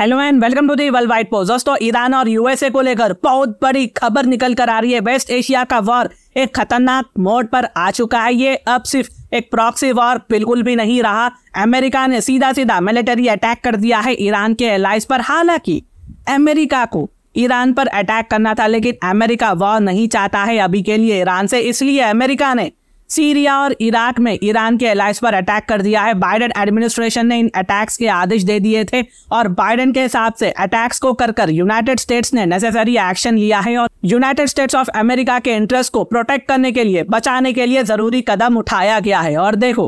hello and welcome to the world wide pose दोस्तों Iran और USA को लेकर बहुत बड़ी खबर निकल कर आ रही है वेस्ट एशिया का वॉर एक खतरनाक मोड पर आ चुका है ये अब सिर्फ एक प्रॉक्सी वॉर बिल्कुल भी नहीं रहा अमेरिका ने सीधा सीधा मिलिटरी अटैक कर दिया है ईरान के एलाइज पर हालांकि अमेरिका को ईरान पर अटैक करना था लेकिन अमेरिका वॉर नहीं चाहता है अभी के लिए ईरान से इसलिए अमेरिका ने सीरिया और इराक में ईरान के एलाइस पर अटैक कर दिया है बाइडेन एडमिनिस्ट्रेशन ने इन अटैक्स के आदेश दे दिए थे और बाइडेन के हिसाब से अटैक्स को कर कर यूनाइटेड स्टेट्स ने नेसेसरी एक्शन लिया है और यूनाइटेड स्टेट्स ऑफ अमेरिका के इंटरेस्ट को प्रोटेक्ट करने के लिए बचाने के लिए जरूरी कदम उठाया गया है और देखो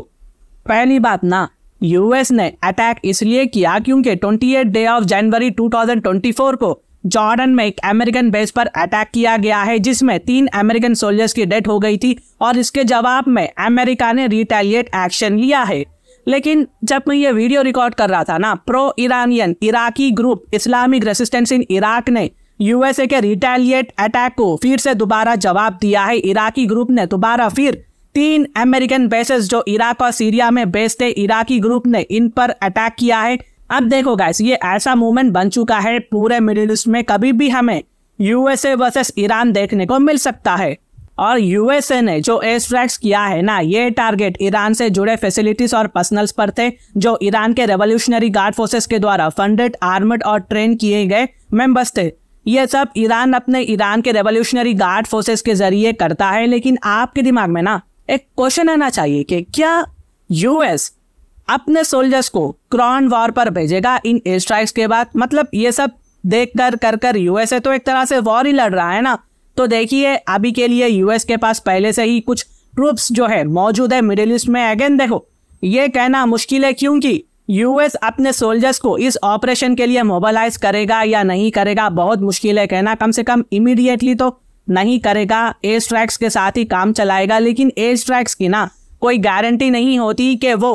पहली बात ना यूएस ने अटैक इसलिए किया क्योंकि twenty day of January two को जॉर्डन में एक अमेरिकन बेस पर अटैक किया गया है जिसमें तीन अमेरिकन सोल्जर्स की डेथ हो गई थी और इसके जवाब में अमेरिका ने रिटेलिएट एक्शन लिया है लेकिन जब मैं ये वीडियो रिकॉर्ड कर रहा था ना pro Iranian Iraqi group Islamic resistance in Iraq ने यूएसए के रिटेलिएट अटैक को फिर से दोबारा जवाब दिया है इराकी ग्रुप ने दोबारा फिर तीन अमेरिकन बेसेस जो इराक और सीरिया में बेस थे इराकी ग्रुप ने इन पर अटैक किया है अब देखो गाइस ये ऐसा मूवमेंट बन चुका है पूरे मिडिल ईस्ट में कभी भी हमें यूएसए वर्सेस ईरान देखने को मिल सकता है और यूएसए ने जो एयर स्ट्राइक्स किया है ना ये टारगेट ईरान से जुड़े फैसिलिटीज और पर्सनल्स पर थे जो ईरान के रेवोल्यूशनरी गार्ड फोर्सेस के द्वारा फंडेड आर्मड और ट्रेन किए गए मेंबर्स थे ये सब ईरान अपने ईरान के रेवोल्यूशनरी गार्ड फोर्सेस के जरिए करता है लेकिन आपके दिमाग में ना एक क्वेश्चन आना चाहिए कि क्या यूएस अपने सोल्जर्स को क्रॉन वॉर पर भेजेगा इन एयर स्ट्राइक्स के बाद मतलब ये सब देख कर कर कर यूएसए तो एक तरह से वॉर ही लड़ रहा है ना तो देखिए अभी के लिए यूएस के पास पहले से ही कुछ ट्रूप्स जो है मौजूद है मिडिल ईस्ट में अगेन देखो ये कहना मुश्किल है क्योंकि यूएस अपने सोल्जर्स को इस ऑपरेशन के लिए मोबालाइज करेगा या नहीं करेगा बहुत मुश्किल है कहना कम से कम इमीडिएटली तो नहीं करेगा एयर स्ट्राइक्स के साथ ही काम चलाएगा लेकिन एयर स्ट्राइक्स की ना कोई गारंटी नहीं होती कि वो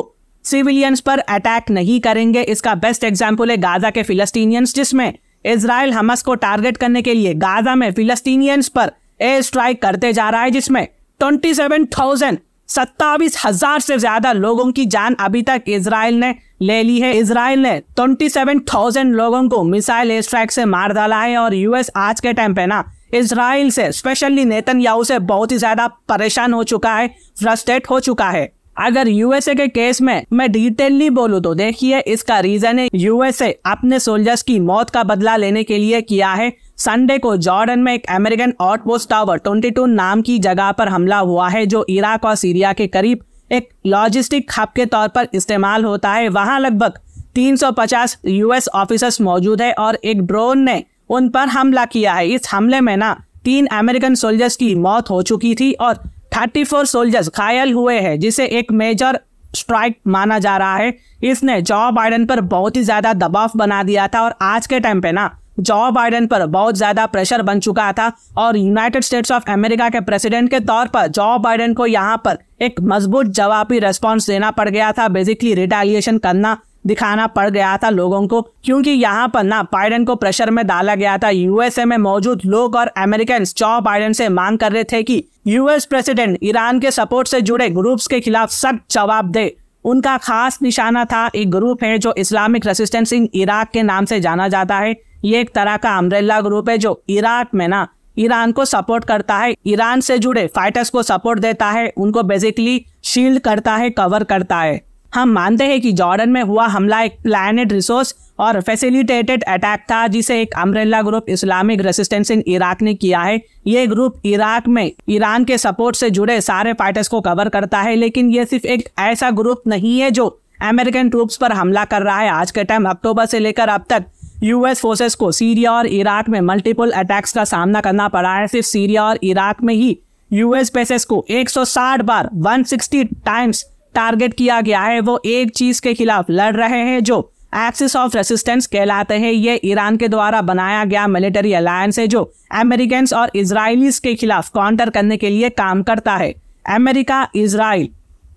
सिविलियंस पर अटैक नहीं करेंगे इसका बेस्ट एग्जाम्पल है गाजा के फिलस्तीनियंस जिसमें इसराइल हमस को टारगेट करने के लिए गाजा में फिलस्तीनियंस पर एयर स्ट्राइक करते जा रहा है जिसमें ट्वेंटी सेवन थाउजेंड सत्तावीस हजार से ज्यादा लोगों की जान अभी तक इसराइल ने ले ली है इसराइल ने ट्वेंटी सेवन थाउजेंड लोगों को मिसाइल एयर स्ट्राइक से मार डाला है और यूएस आज के टाइम पे ना इसराइल से स्पेशली नेतन से बहुत ही ज्यादा परेशान हो चुका है फ्रस्ट्रेट हो चुका है अगर यूएसए के केस में मैं डिटेलली बोलूँ तो देखिए इसका रीजन है यूएसए अपने सोल्जर्स की मौत का बदला लेने के लिए किया है संडे को जॉर्डन में एक अमेरिकन आउटपोस्ट टावर 22 नाम की जगह पर हमला हुआ है जो इराक और सीरिया के करीब एक लॉजिस्टिक हब के तौर पर इस्तेमाल होता है वहां लगभग 350 यूएस ऑफिसर्स मौजूद है और एक ड्रोन ने उन पर हमला किया है इस हमले में ना तीन अमेरिकन सोल्जर्स की मौत हो चुकी थी और थर्टी फोर सोल्जर्स घायल हुए हैं जिसे एक मेजर स्ट्राइक माना जा रहा है इसने जो बाइडन पर बहुत ही ज़्यादा दबाव बना दिया था और आज के टाइम पे ना जो बाइडन पर बहुत ज़्यादा प्रेशर बन चुका था और यूनाइटेड स्टेट्स ऑफ अमेरिका के प्रेसिडेंट के तौर पर जो बाइडन को यहाँ पर एक मजबूत जवाबी रेस्पॉन्स देना पड़ गया था बेसिकली रिटेलिएशन करना दिखाना पड़ गया था लोगों को क्योंकि यहाँ पर ना बाइडन को प्रेशर में डाला गया था यूएसए में मौजूद लोग और अमेरिकन जॉ बाइडन से मांग कर रहे थे कि यूएस प्रेसिडेंट ईरान के सपोर्ट से जुड़े ग्रुप्स के खिलाफ सख्त जवाब दे उनका खास निशाना था एक ग्रुप है जो इस्लामिक रेसिस्टेंस इन इराक के नाम से जाना जाता है ये एक तरह का अमरेला ग्रुप है जो इराक में ना ईरान को सपोर्ट करता है ईरान से जुड़े फाइटर्स को सपोर्ट देता है उनको बेसिकली शील्ड करता है कवर करता है हम मानते हैं कि जॉर्डन में हुआ हमला एक प्लानड रिसोर्स और फैसिलिटेटेड अटैक था जिसे एक umbrella group Islamic resistance in Iraq ने किया है ये ग्रुप इराक में ईरान के सपोर्ट से जुड़े सारे फाइटर्स को कवर करता है लेकिन ये सिर्फ एक ऐसा ग्रुप नहीं है जो अमेरिकन ट्रूप्स पर हमला कर रहा है आज के टाइम अक्टूबर से लेकर अब तक यूएस फोर्सेस को सीरिया और इराक में मल्टीपल अटैक्स का सामना करना पड़ा है सिर्फ सीरिया और इराक में ही यूएस बेसेस को 160 बार 160 टाइम्स टारगेट किया गया है वो एक चीज के खिलाफ लड़ रहे हैं जो एक्सिस ऑफ रेसिस्टेंस कहलाते हैं ये ईरान के द्वारा बनाया गया मिलिटरी अलायंस है जो अमेरिकन और इसराइलीज के खिलाफ काउंटर करने के लिए काम करता है अमेरिका इसराइल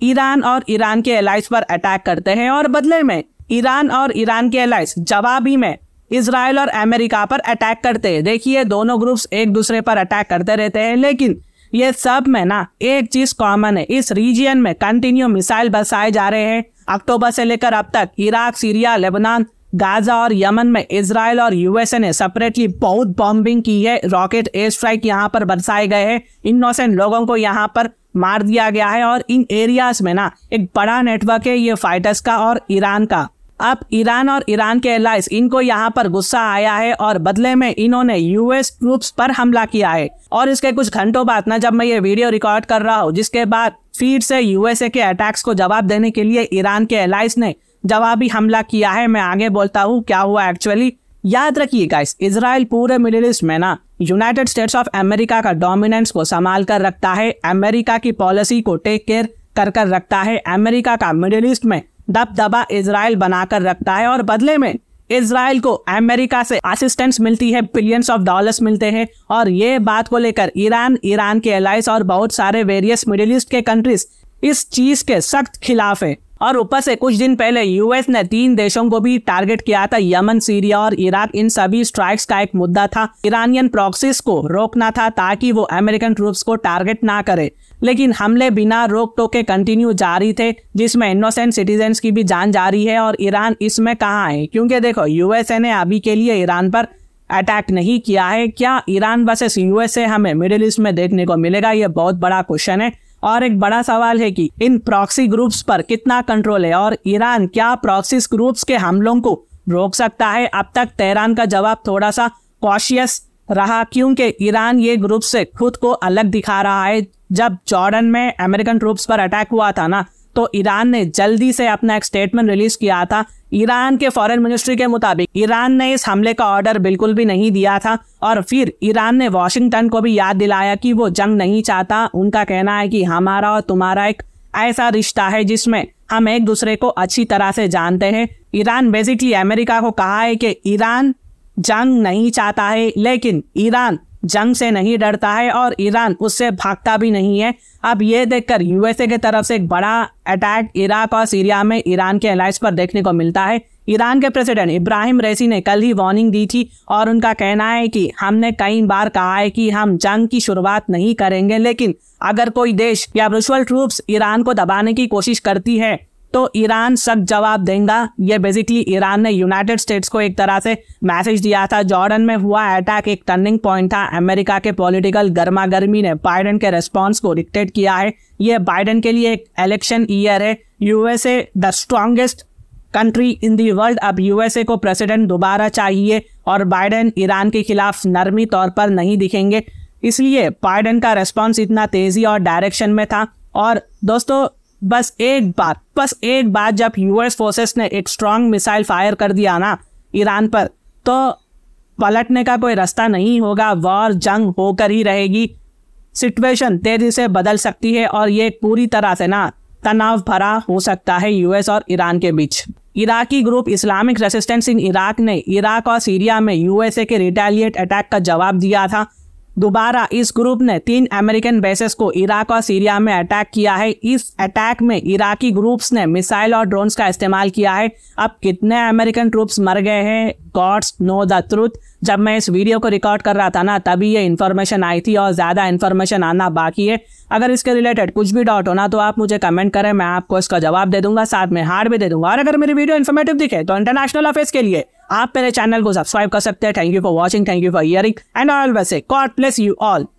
ईरान और ईरान के एलाइज पर अटैक करते हैं और बदले में ईरान और ईरान के एलाइज जवाबी में इसराइल और अमेरिका पर अटैक करते हैं देखिए दोनों ग्रुप्स एक दूसरे पर अटैक करते रहते हैं लेकिन ये सब में ना एक चीज कॉमन है इस रीजियन में कंटिन्यू मिसाइल बसाए जा रहे हैं अक्टूबर से लेकर अब तक इराक सीरिया लेबनान गाजा और यमन में इसराइल और यूएसए ने सेपरेटली बहुत बॉम्बिंग की है रॉकेट एयर स्ट्राइक यहाँ पर बरसाए गए हैं इनोसेंट लोगों को यहाँ पर मार दिया गया है और इन एरियाज में ना एक बड़ा नेटवर्क है ये फाइटर्स का और ईरान का अब ईरान और ईरान के एलाइस इनको यहाँ पर गुस्सा आया है और बदले में इन्होंने यूएस ट्रूप्स पर हमला किया है और इसके कुछ घंटों बाद ना जब मैं ये वीडियो रिकॉर्ड कर रहा हूँ जिसके बाद फिर से यूएसए के अटैक्स को जवाब देने के लिए ईरान के एलाइस ने जवाबी हमला किया है मैं आगे बोलता हूँ क्या हुआ एक्चुअली याद रखिएगा गाइस इसराइल पूरे मिडिल ईस्ट में ना यूनाइटेड स्टेट्स ऑफ अमेरिका का डोमिनेंस को संभाल कर रखता है अमेरिका की पॉलिसी को टेक केयर कर कर रखता है अमेरिका का मिडिल ईस्ट में दबदबा इसराइल बनाकर रखता है और बदले में इसराइल को अमेरिका से असिस्टेंस मिलती है बिलियंस ऑफ डॉलर्स मिलते हैं और ये बात को लेकर ईरान ईरान के एलाइस और बहुत सारे वेरियस मिडिल ईस्ट के कंट्रीज इस चीज के सख्त खिलाफ है और ऊपर से कुछ दिन पहले यूएस ने तीन देशों को भी टारगेट किया था यमन सीरिया और इराक इन सभी स्ट्राइक्स का एक मुद्दा था ईरानियन प्रॉक्सिस को रोकना था ताकि वो अमेरिकन ट्रूप्स को टारगेट ना करे लेकिन हमले बिना रोक टोक के कंटिन्यू जारी थे जिसमें इनोसेंट सिटीजन की भी जान जारी है और ईरान इसमें कहाँ है क्योंकि देखो यूएसए ने अभी के लिए ईरान पर अटैक नहीं किया है क्या ईरान वर्सेस यूएसए हमें मिडिल ईस्ट में देखने को मिलेगा ये बहुत बड़ा क्वेश्चन है और एक बड़ा सवाल है कि इन प्रॉक्सी ग्रुप्स पर कितना कंट्रोल है और ईरान क्या प्रॉक्सी ग्रुप्स के हमलों को रोक सकता है अब तक तेहरान का जवाब थोड़ा सा कॉशियस रहा क्योंकि ईरान ये ग्रुप से खुद को अलग दिखा रहा है जब जॉर्डन में अमेरिकन ट्रूप्स पर अटैक हुआ था ना तो ईरान ने जल्दी से अपना एक स्टेटमेंट रिलीज किया था ईरान के फॉरेन मिनिस्ट्री के मुताबिक ईरान ने इस हमले का ऑर्डर बिल्कुल भी नहीं दिया था और फिर ईरान ने वॉशिंगटन को भी याद दिलाया कि वो जंग नहीं चाहता उनका कहना है कि हमारा और तुम्हारा एक ऐसा रिश्ता है जिसमें हम एक दूसरे को अच्छी तरह से जानते हैं ईरान बेसिकली अमेरिका को कहा है कि ईरान जंग नहीं चाहता है लेकिन ईरान जंग से नहीं डरता है और ईरान उससे भागता भी नहीं है अब ये देखकर यूएसए की तरफ से एक बड़ा अटैक इराक और सीरिया में ईरान के अलाइंस पर देखने को मिलता है ईरान के प्रेसिडेंट इब्राहिम रेसी ने कल ही वार्निंग दी थी और उनका कहना है कि हमने कई बार कहा है कि हम जंग की शुरुआत नहीं करेंगे लेकिन अगर कोई देश या ब्रिशुअल ट्रूप्स ईरान को दबाने की कोशिश करती है तो ईरान सख्त जवाब देगा ये बेसिकली ईरान ने यूनाइटेड स्टेट्स को एक तरह से मैसेज दिया था जॉर्डन में हुआ अटैक एक टर्निंग पॉइंट था अमेरिका के पॉलिटिकल गर्मा गर्मी ने बाइडन के रेस्पॉन्स को डिक्टेट किया है ये बाइडन के लिए एक इलेक्शन ईयर है USA the strongest country in the world अब यूएसए को प्रेसिडेंट दोबारा चाहिए और बाइडन ईरान के खिलाफ नरमी तौर पर नहीं दिखेंगे इसलिए बाइडन का रेस्पॉन्स इतना तेजी और डायरेक्शन में था और दोस्तों बस एक बार बस एक बार जब यूएस फोर्सेस ने एक स्ट्रांग मिसाइल फायर कर दिया ना ईरान पर तो पलटने का कोई रास्ता नहीं होगा वॉर जंग होकर ही रहेगी सिचुएशन तेजी से बदल सकती है और ये पूरी तरह से ना तनाव भरा हो सकता है यूएस और ईरान के बीच Iraqi group Islamic resistance in Iraq ने इराक और सीरिया में यूएसए के रिटेलिएट अटैक का जवाब दिया था दोबारा इस ग्रुप ने तीन अमेरिकन बेसेस को इराक और सीरिया में अटैक किया है इस अटैक में इराकी ग्रुप्स ने मिसाइल और ड्रोन्स का इस्तेमाल किया है अब कितने अमेरिकन ट्रूप्स मर गए हैं गॉड्स नो द ट्रूथ जब मैं इस वीडियो को रिकॉर्ड कर रहा था ना तभी ये इन्फॉर्मेशन आई थी और ज़्यादा इन्फॉर्मेशन आना बाकी है अगर इसके रिलेटेड कुछ भी डाउट होना तो आप मुझे कमेंट करें मैं आपको इसका जवाब दे दूंगा साथ में हार्ड भी दे दूंगा और अगर मेरी वीडियो इन्फॉर्मेटिव दिखे तो इंटरनेशनल अफेयर्स के लिए आप मेरे चैनल को सब्सक्राइब कर सकते हैं thank you for watching thank you for hearing and all वैसे गॉड ब्लेस यू ऑल